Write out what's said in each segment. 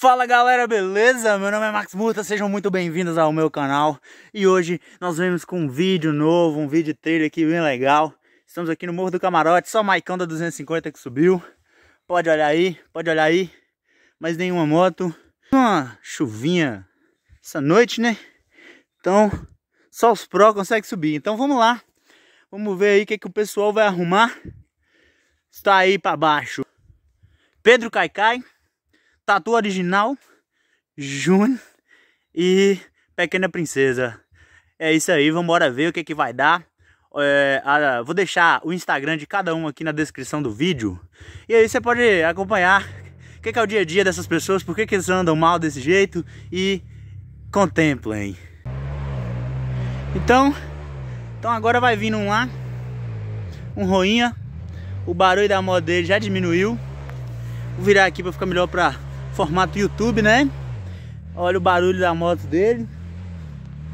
Fala galera, beleza? Meu nome é Max Murta, sejam muito bem-vindos ao meu canal E hoje nós vemos com um vídeo novo, um vídeo trilha aqui bem legal Estamos aqui no Morro do Camarote, só o Maicão da 250 que subiu Pode olhar aí, pode olhar aí Mas nenhuma moto Uma chuvinha essa noite, né? Então, só os pró conseguem subir Então vamos lá, vamos ver aí o que, que o pessoal vai arrumar Está aí para baixo Pedro Caicai Tatu original, Jun e Pequena Princesa. É isso aí, vamos embora ver o que, que vai dar. É, a, vou deixar o Instagram de cada um aqui na descrição do vídeo. E aí você pode acompanhar o que, que é o dia a dia dessas pessoas, por que, que eles andam mal desse jeito e contemplem. Então, então agora vai vindo um lá, um roinha. O barulho da moto dele já diminuiu. Vou virar aqui para ficar melhor para Formato YouTube, né? Olha o barulho da moto dele.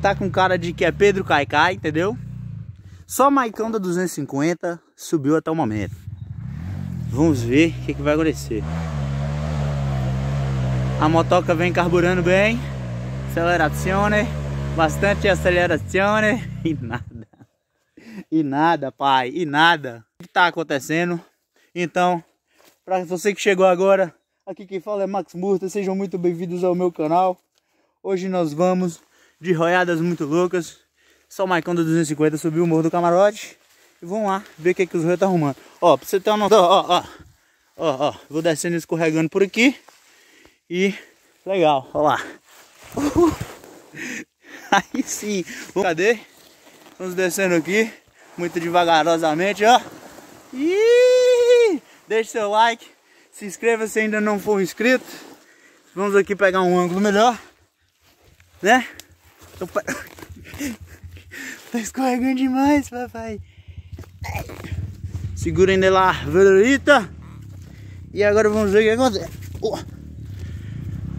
Tá com cara de que é Pedro Caicai, entendeu? Só Maicão da 250 subiu até o momento. Vamos ver o que, que vai acontecer. A motoca vem carburando bem. Aceleração, Bastante aceleração, E nada. E nada, pai. E nada. O que tá acontecendo? Então, para você que chegou agora, Aqui quem fala é Max Murta, sejam muito bem-vindos ao meu canal. Hoje nós vamos de roiadas muito loucas. Só Maicon do 250 subiu o morro do camarote. E vamos lá ver o que, é que os roios tá arrumando. Ó, pra você ter uma noção, ó, ó, ó, ó, vou descendo escorregando por aqui. E legal, ó lá. aí sim, cadê? Vamos descendo aqui, muito devagarosamente, ó. Ih, deixa seu like se inscreva se ainda não for inscrito. Vamos aqui pegar um ângulo melhor. Né? Opa. Tá escorregando demais, papai. Segura ainda lá, velorita. E agora vamos ver o que acontece. Oh.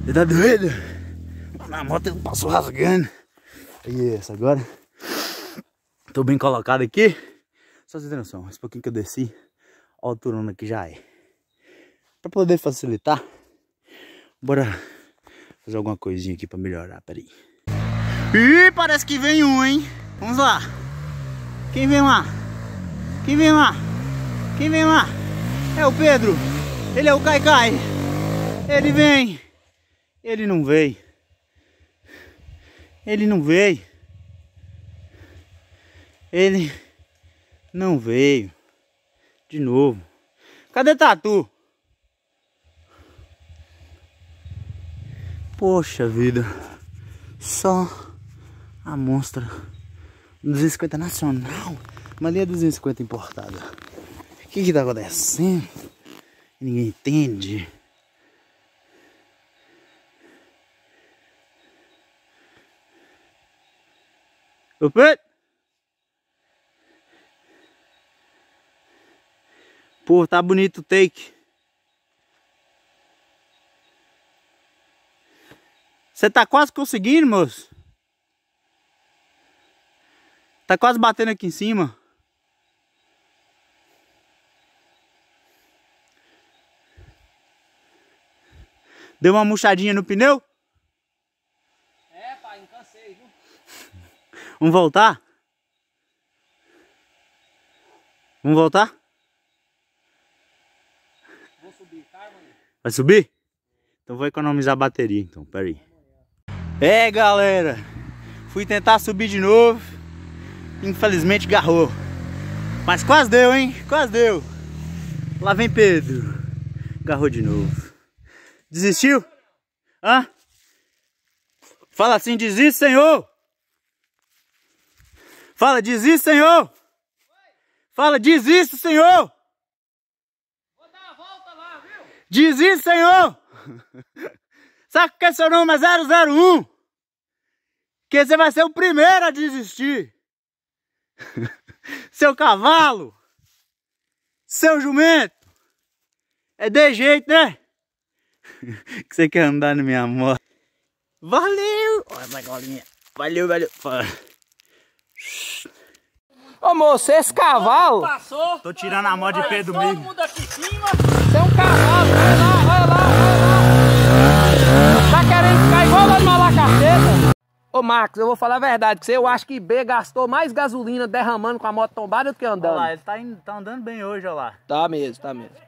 Você tá doido? Na moto eu passo rasgando. Isso, agora. Tô bem colocado aqui. Só vocês terem noção, esse pouquinho que eu desci, ó o que já é. Para poder facilitar, bora fazer alguma coisinha aqui para melhorar, peraí. Ih, parece que vem um, hein? Vamos lá. Quem vem lá? Quem vem lá? Quem vem lá? É o Pedro. Ele é o Cai Ele vem. Ele não veio. Ele não veio. Ele não veio. De novo. Cadê Tatu? Poxa vida. Só a monstra 250 nacional. Mas ali é 250 importada. O que que tá acontecendo? Ninguém entende. Opa! Pô, tá bonito o take. Você tá quase conseguindo, moço? Tá quase batendo aqui em cima. Deu uma murchadinha no pneu? É, pai, cansei, viu? Vamos voltar? Vamos voltar? Vou subir, tá, mano? Vai subir? Então vou economizar a bateria, então, peraí. É galera, fui tentar subir de novo, infelizmente garrou, mas quase deu hein, quase deu. Lá vem Pedro, garrou de novo. Desistiu? Hã? Fala assim, desiste senhor! Fala, desiste senhor! Fala, desiste senhor! Vou dar a volta lá, viu? Desiste senhor! Sabe que seu nome é 001? Que você vai ser o primeiro a desistir. seu cavalo. Seu jumento. É de jeito, né? que você quer andar na minha moto. Valeu! Olha a bagolinha. Valeu, valeu. Ô moço, esse cavalo. Passou. Tô tirando a moto de pé do meio. Todo mundo aqui em cima. Você é um cavalo, não é Ô Marcos, eu vou falar a verdade que eu acho que B gastou mais gasolina derramando com a moto tombada do que andando. Olha lá, ele tá, in, tá andando bem hoje, olha lá. Tá mesmo, tá mesmo.